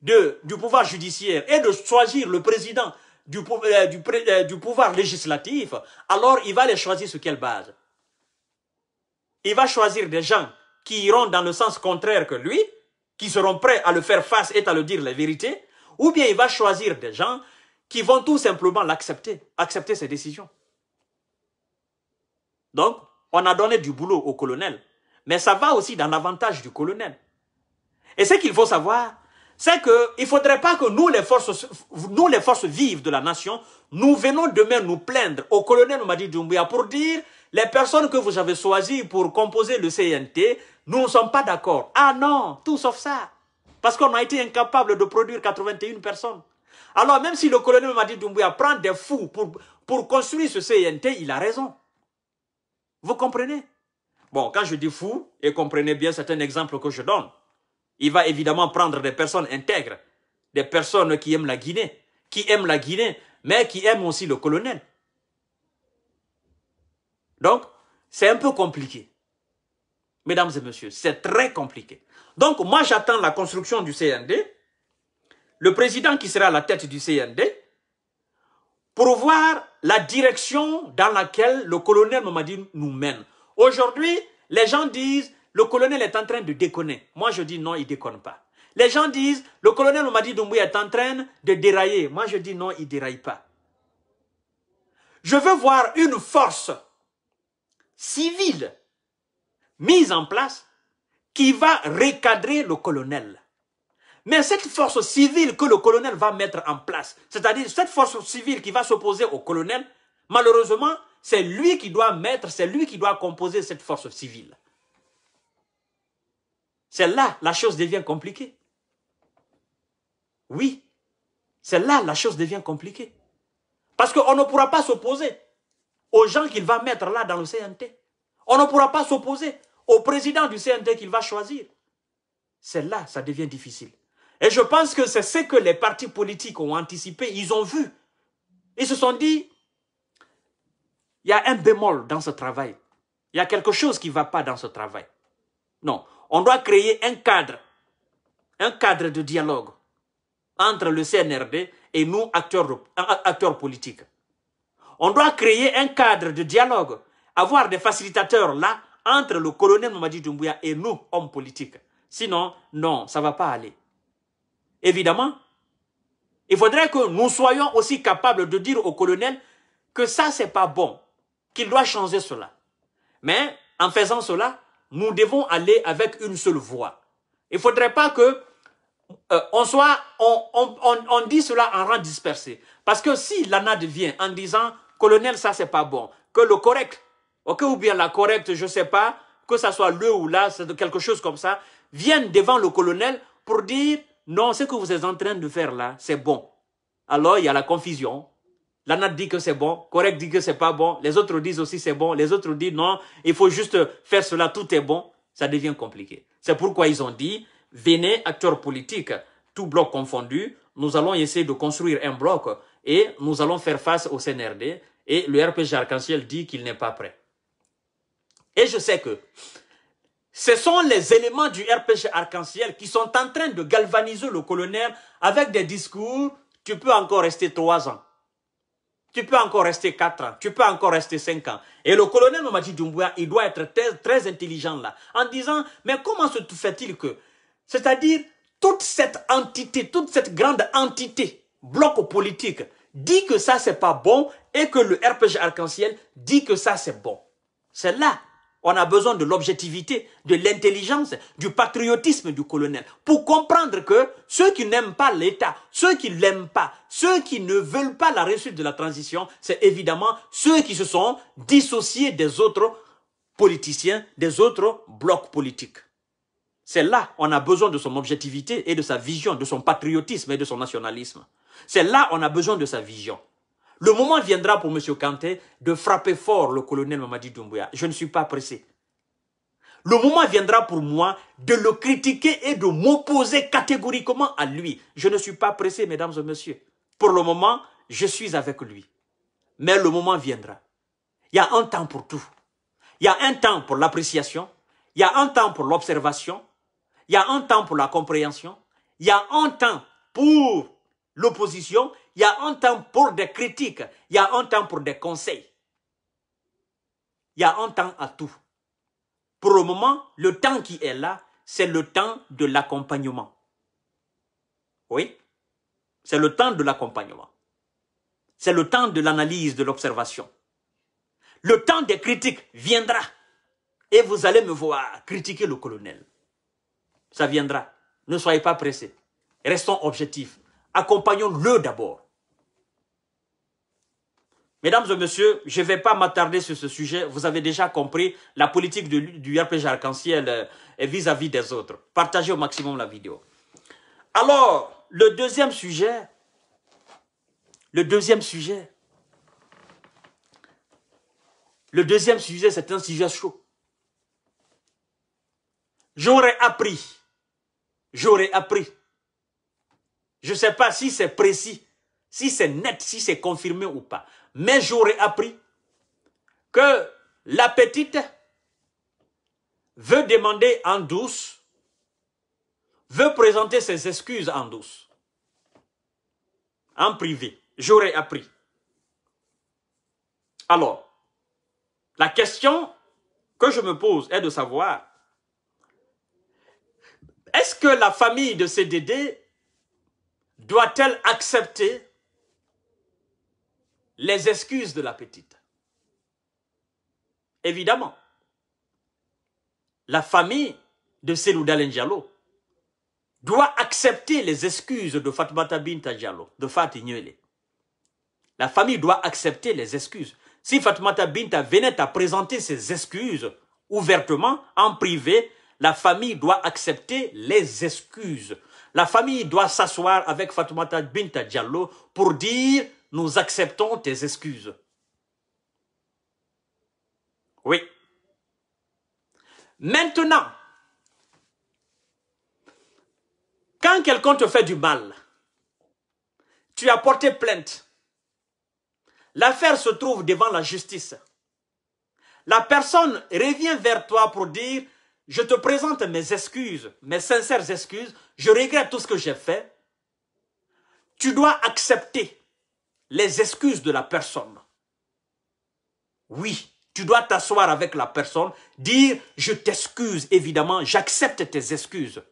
du pouvoir judiciaire et de choisir le président du, euh, euh, pouvoir législatif, alors il va les choisir sur quelle base Il va choisir des gens qui iront dans le sens contraire que lui, qui seront prêts à le faire face et à le dire la vérité, ou bien il va choisir des gens qui vont tout simplement l'accepter, accepter ses décisions. Donc, on a donné du boulot au colonel, mais ça va aussi dans l'avantage du colonel. Et ce qu'il faut savoir, c'est qu'il ne faudrait pas que nous les, forces, nous, les forces vives de la nation, nous venons demain nous plaindre au colonel Madi Doumbouya pour dire les personnes que vous avez choisies pour composer le CNT, nous ne sommes pas d'accord. Ah non, tout sauf ça. Parce qu'on a été incapable de produire 81 personnes. Alors même si le colonel Madi Doumbouya prend des fous pour, pour construire ce CNT, il a raison. Vous comprenez Bon, quand je dis fou, et comprenez bien certains exemples que je donne, il va évidemment prendre des personnes intègres, des personnes qui aiment la Guinée, qui aiment la Guinée, mais qui aiment aussi le colonel. Donc, c'est un peu compliqué. Mesdames et messieurs, c'est très compliqué. Donc, moi, j'attends la construction du CND, le président qui sera à la tête du CND, pour voir la direction dans laquelle le colonel Mamadi nous mène. Aujourd'hui, les gens disent le colonel est en train de déconner. Moi, je dis non, il déconne pas. Les gens disent le colonel Mamadi Doumbouya est en train de dérailler. Moi, je dis non, il déraille pas. Je veux voir une force civile mise en place qui va recadrer le colonel. Mais cette force civile que le colonel va mettre en place, c'est-à-dire cette force civile qui va s'opposer au colonel, malheureusement, c'est lui qui doit mettre, c'est lui qui doit composer cette force civile. C'est là la chose devient compliquée. Oui, c'est là la chose devient compliquée. Parce qu'on ne pourra pas s'opposer aux gens qu'il va mettre là dans le CNT. On ne pourra pas s'opposer au président du CNT qu'il va choisir. C'est là ça devient difficile. Et je pense que c'est ce que les partis politiques ont anticipé. Ils ont vu. Ils se sont dit, il y a un bémol dans ce travail. Il y a quelque chose qui ne va pas dans ce travail. Non, on doit créer un cadre, un cadre de dialogue entre le CNRD et nous, acteurs, acteurs politiques. On doit créer un cadre de dialogue, avoir des facilitateurs là entre le colonel Mamadi Doumbouya et nous, hommes politiques. Sinon, non, ça ne va pas aller évidemment, il faudrait que nous soyons aussi capables de dire au colonel que ça, c'est pas bon, qu'il doit changer cela. Mais en faisant cela, nous devons aller avec une seule voix. Il ne faudrait pas que euh, on soit, on, dit cela en rang dispersé. Parce que si l'ANAD vient en disant, colonel, ça c'est pas bon, que le correct, ok, ou bien la correcte, je sais pas, que ça soit le ou là, c'est quelque chose comme ça, viennent devant le colonel pour dire, non, ce que vous êtes en train de faire là, c'est bon. Alors il y a la confusion. L'ANAD dit que c'est bon, Correct dit que c'est pas bon, les autres disent aussi c'est bon, les autres disent non, il faut juste faire cela, tout est bon. Ça devient compliqué. C'est pourquoi ils ont dit, venez acteurs politiques, tout bloc confondu, nous allons essayer de construire un bloc et nous allons faire face au CNRD. Et le RPG Arc-en-Ciel dit qu'il n'est pas prêt. Et je sais que ce sont les éléments du RPG arc-en-ciel qui sont en train de galvaniser le colonel avec des discours « tu peux encore rester trois ans ». Tu peux encore rester quatre ans, tu peux encore rester cinq ans. Et le colonel Mamadi Doumbouya, il doit être très, très intelligent là, en disant, mais comment se fait-il que, c'est-à-dire, toute cette entité, toute cette grande entité, bloc politique, dit que ça c'est pas bon et que le RPG arc-en-ciel dit que ça c'est bon. C'est là on a besoin de l'objectivité, de l'intelligence, du patriotisme du colonel pour comprendre que ceux qui n'aiment pas l'État, ceux qui l'aiment pas, ceux qui ne veulent pas la réussite de la transition, c'est évidemment ceux qui se sont dissociés des autres politiciens, des autres blocs politiques. C'est là on a besoin de son objectivité et de sa vision, de son patriotisme et de son nationalisme. C'est là on a besoin de sa vision. Le moment viendra pour M. Kanté de frapper fort le colonel Mamadi Doumbouya. Je ne suis pas pressé. Le moment viendra pour moi de le critiquer et de m'opposer catégoriquement à lui. Je ne suis pas pressé, mesdames et messieurs. Pour le moment, je suis avec lui. Mais le moment viendra. Il y a un temps pour tout. Il y a un temps pour l'appréciation. Il y a un temps pour l'observation. Il y a un temps pour la compréhension. Il y a un temps pour l'opposition, il y a un temps pour des critiques, il y a un temps pour des conseils. Il y a un temps à tout. Pour le moment, le temps qui est là, c'est le temps de l'accompagnement. Oui, c'est le temps de l'accompagnement. C'est le temps de l'analyse, de l'observation. Le temps des critiques viendra. Et vous allez me voir critiquer le colonel. Ça viendra. Ne soyez pas pressés. Restons objectifs. Accompagnons-le d'abord. Mesdames et messieurs, je ne vais pas m'attarder sur ce sujet. Vous avez déjà compris la politique du RPG arc-en-ciel euh, vis-à-vis des autres. Partagez au maximum la vidéo. Alors, le deuxième sujet, le deuxième sujet, le deuxième sujet, c'est un sujet chaud. J'aurais appris, j'aurais appris je ne sais pas si c'est précis, si c'est net, si c'est confirmé ou pas. Mais j'aurais appris que la petite veut demander en douce, veut présenter ses excuses en douce, en privé. J'aurais appris. Alors, la question que je me pose est de savoir, est-ce que la famille de CDD doit-elle accepter les excuses de la petite Évidemment, la famille de Selou Diallo doit accepter les excuses de Fatmata Binta Diallo, de Fatih Nyele. La famille doit accepter les excuses. Si Fatmata Binta venait à présenter ses excuses ouvertement, en privé, la famille doit accepter les excuses. La famille doit s'asseoir avec Fatoumata Binta Diallo pour dire « Nous acceptons tes excuses ». Oui. Maintenant, quand quelqu'un te fait du mal, tu as porté plainte. L'affaire se trouve devant la justice. La personne revient vers toi pour dire je te présente mes excuses, mes sincères excuses. Je regrette tout ce que j'ai fait. Tu dois accepter les excuses de la personne. Oui, tu dois t'asseoir avec la personne, dire je t'excuse, évidemment, j'accepte tes excuses.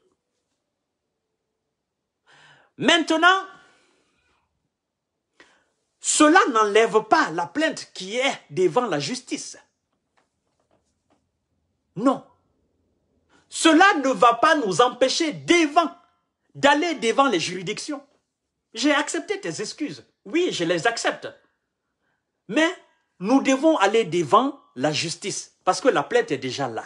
Maintenant, cela n'enlève pas la plainte qui est devant la justice. Non. Cela ne va pas nous empêcher devant, d'aller devant les juridictions. J'ai accepté tes excuses. Oui, je les accepte. Mais nous devons aller devant la justice parce que la plainte est déjà là.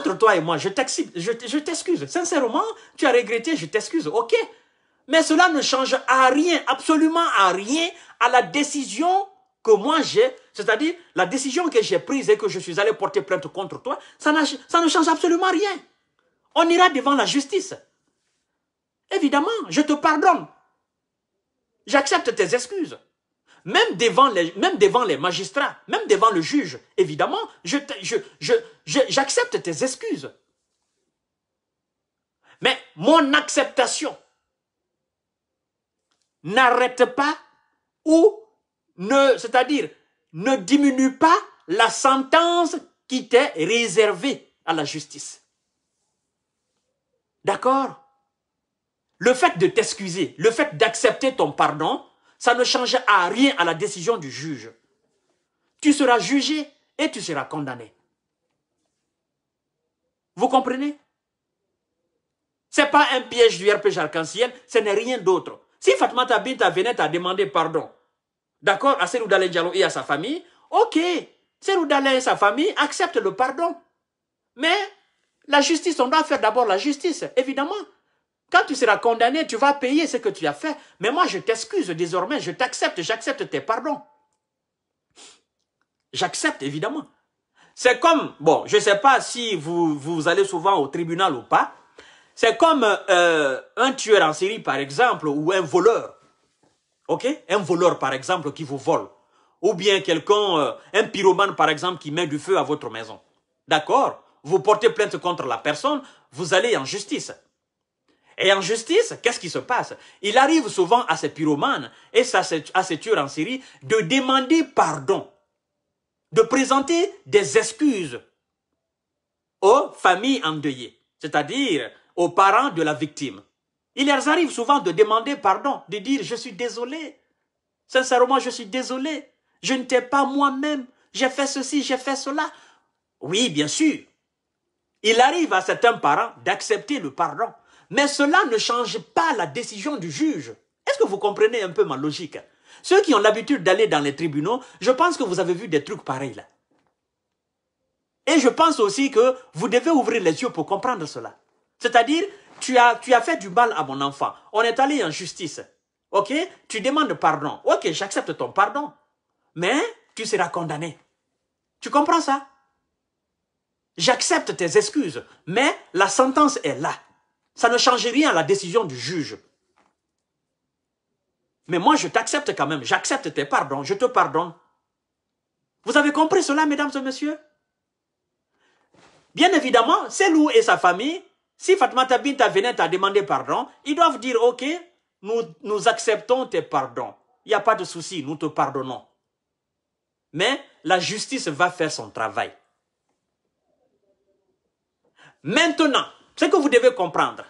Entre toi et moi, je t'excuse. Sincèrement, tu as regretté, je t'excuse. Ok. Mais cela ne change à rien, absolument à rien, à la décision que moi j'ai c'est-à-dire, la décision que j'ai prise et que je suis allé porter plainte contre toi, ça, ne change absolument rien. On ira devant la justice. Évidemment, je te pardonne. J'accepte tes excuses. Même devant, les, même devant les magistrats, même devant le juge, évidemment, j'accepte je, je, tes excuses. Mais mon acceptation n'arrête pas ou ne, c'est-à-dire, ne diminue pas la sentence qui t'est réservée à la justice. D'accord Le fait de t'excuser, le fait d'accepter ton pardon, ça ne change à rien à la décision du juge. Tu seras jugé et tu seras condamné. Vous comprenez Ce n'est pas un piège du RPG arc-en-ciel, ce n'est rien d'autre. Si Fatma Tabin venait à demander pardon, D'accord À ah, Serou Diallo et à sa famille. Ok, Serou et sa famille acceptent le pardon. Mais la justice, on doit faire d'abord la justice, évidemment. Quand tu seras condamné, tu vas payer ce que tu as fait. Mais moi, je t'excuse désormais, je t'accepte, j'accepte tes pardons. J'accepte, évidemment. C'est comme, bon, je ne sais pas si vous, allez souvent au tribunal ou pas. C'est comme euh, un tueur en série, par exemple, ou un voleur. Un voleur, par exemple, qui vous vole. Ou bien quelqu'un, euh, un pyromane, par exemple, qui met du feu à votre maison. D'accord Vous portez plainte contre la personne, vous allez en justice. Et en justice, qu'est-ce qui se passe Il arrive souvent à ces pyromanes et à ces tueurs en Syrie de demander pardon, de présenter des excuses aux familles endeuillées, c'est-à-dire aux parents de la victime. Il leur arrive souvent de demander pardon, de dire je suis désolé. Sincèrement, je suis désolé. Je ne t'ai pas moi-même. J'ai fait ceci, j'ai fait cela. Oui, bien sûr. Il arrive à certains parents d'accepter le pardon. Mais cela ne change pas la décision du juge. Est-ce que vous comprenez un peu ma logique Ceux qui ont l'habitude d'aller dans les tribunaux, je pense que vous avez vu des trucs pareils là. Et je pense aussi que vous devez ouvrir les yeux pour comprendre cela. C'est-à-dire, tu as, tu as fait du mal à mon enfant. On est allé en justice. OK Tu demandes pardon. OK, j'accepte ton pardon. Mais tu seras condamné. Tu comprends ça J'accepte tes excuses, mais la sentence est là. Ça ne change rien à la décision du juge. Mais moi, je t'accepte quand même. J'accepte tes pardons. Je te pardonne. Vous avez compris cela, mesdames et messieurs Bien évidemment, c'est Lou et sa famille si Fatma Binta venait à demandé pardon, ils doivent dire, OK, nous, nous acceptons tes pardons. Il n'y a pas de souci, nous te pardonnons. Mais la justice va faire son travail. Maintenant, ce que vous devez comprendre,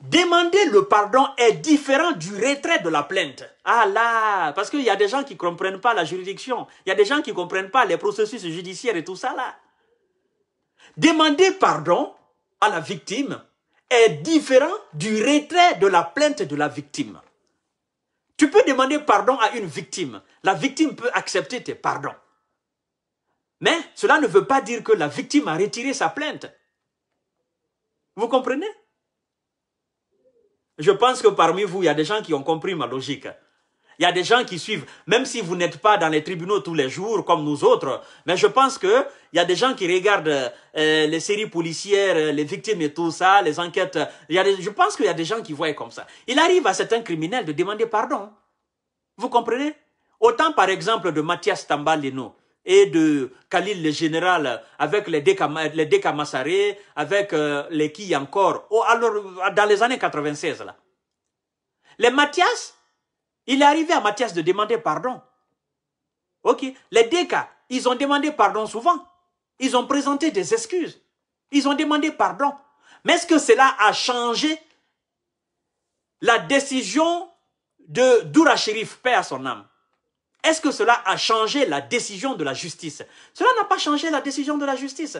demander le pardon est différent du retrait de la plainte. Ah là, parce qu'il y a des gens qui ne comprennent pas la juridiction, il y a des gens qui ne comprennent pas les processus judiciaires et tout ça là. Demander pardon, à la victime est différent du retrait de la plainte de la victime. Tu peux demander pardon à une victime. La victime peut accepter tes pardons. Mais cela ne veut pas dire que la victime a retiré sa plainte. Vous comprenez Je pense que parmi vous, il y a des gens qui ont compris ma logique. Il y a des gens qui suivent, même si vous n'êtes pas dans les tribunaux tous les jours comme nous autres, mais je pense que il y a des gens qui regardent euh, les séries policières, euh, les victimes et tout ça, les enquêtes. Il y a je pense qu'il y a des gens qui voient comme ça. Il arrive à certains criminels de demander pardon. Vous comprenez Autant par exemple de Mathias Tambalino et de Khalil le général avec les Décamassaré, les avec euh, les qui encore, oh, alors, dans les années 96 là. Les Mathias, il est arrivé à Mathias de demander pardon. Ok, les deux ils ont demandé pardon souvent. Ils ont présenté des excuses. Ils ont demandé pardon. Mais est-ce que cela a changé la décision de Doura Shérif, paix à son âme Est-ce que cela a changé la décision de la justice Cela n'a pas changé la décision de la justice.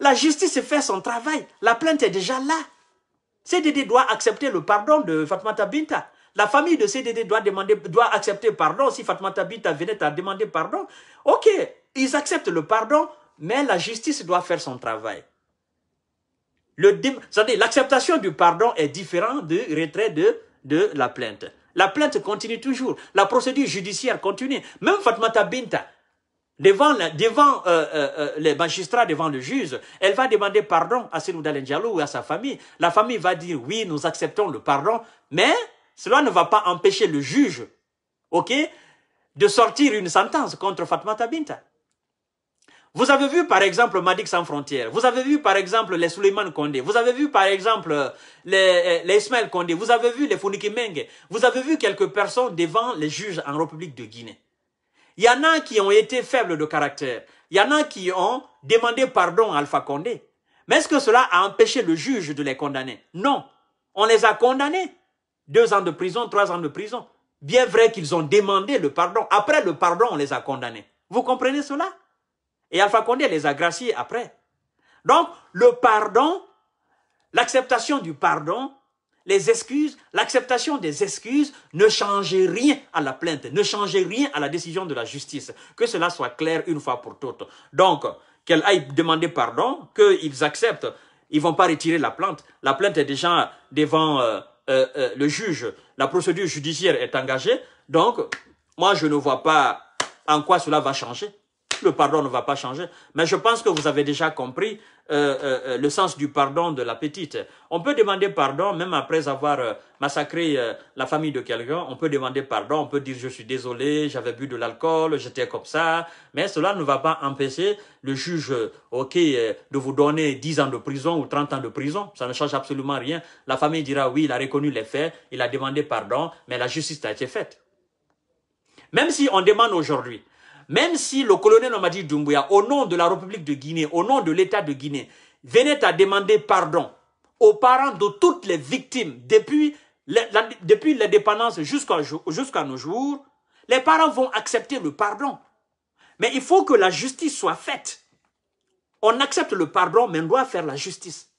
La justice fait son travail. La plainte est déjà là. CDD doit accepter le pardon de Fatmata Binta. La famille de CDD doit, demander, doit accepter pardon. Si Fatma Tabita venait à demander pardon, ok, ils acceptent le pardon, mais la justice doit faire son travail. L'acceptation du pardon est différente du retrait de, de la plainte. La plainte continue toujours. La procédure judiciaire continue. Même Fatmata Binta, devant, devant euh, euh, euh, les magistrats, devant le juge, elle va demander pardon à Seloudalen Diallo ou à sa famille. La famille va dire oui, nous acceptons le pardon, mais cela ne va pas empêcher le juge, ok, de sortir une sentence contre Fatma Tabinta. Vous avez vu par exemple Madik sans frontières, vous avez vu par exemple les Suleiman Kondé, vous avez vu par exemple les, les Ismaël Kondé, vous avez vu les Founiki vous avez vu quelques personnes devant les juges en République de Guinée. Il y en a qui ont été faibles de caractère, il y en a qui ont demandé pardon à Alpha Condé. Mais est-ce que cela a empêché le juge de les condamner Non, on les a condamnés deux ans de prison, trois ans de prison. Bien vrai qu'ils ont demandé le pardon. Après le pardon, on les a condamnés. Vous comprenez cela Et Alpha Condé les a graciés après. Donc, le pardon, l'acceptation du pardon, les excuses, l'acceptation des excuses ne changeait rien à la plainte, ne changeait rien à la décision de la justice. Que cela soit clair une fois pour toutes. Donc, qu'elle aille demander pardon, qu'ils acceptent, ils vont pas retirer la plainte. La plainte est déjà devant euh, euh, euh, le juge, la procédure judiciaire est engagée. Donc, moi, je ne vois pas en quoi cela va changer le pardon ne va pas changer, mais je pense que vous avez déjà compris euh, euh, le sens du pardon de la petite. On peut demander pardon même après avoir euh, massacré la famille de quelqu'un. On peut demander pardon, on peut dire je suis désolé, j'avais bu de l'alcool, j'étais comme ça. Mais cela ne va pas empêcher le juge, ok, de vous donner 10 ans de prison ou 30 ans de prison. Ça ne change absolument rien. La famille dira oui, il a reconnu les faits, il a demandé pardon, mais la justice a été faite. Même si on demande aujourd'hui, même si le colonel Nomadi Doumbouya, au nom de la République de Guinée, au nom de l'État de Guinée, venait à demander pardon aux parents de toutes les victimes depuis l'indépendance jusqu'à nos jours, les parents vont accepter le pardon. Mais il faut que la justice soit faite. On accepte le pardon, mais on doit faire la justice.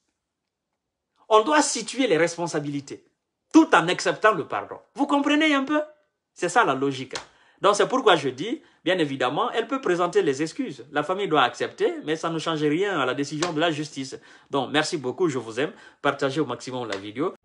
On doit situer les responsabilités, tout en acceptant le pardon. Vous comprenez un peu C'est ça la logique. Donc c'est pourquoi je dis, bien évidemment, elle peut présenter les excuses. La famille doit accepter, mais ça ne change rien à la décision de la justice. Donc merci beaucoup, je vous aime. Partagez au maximum la vidéo.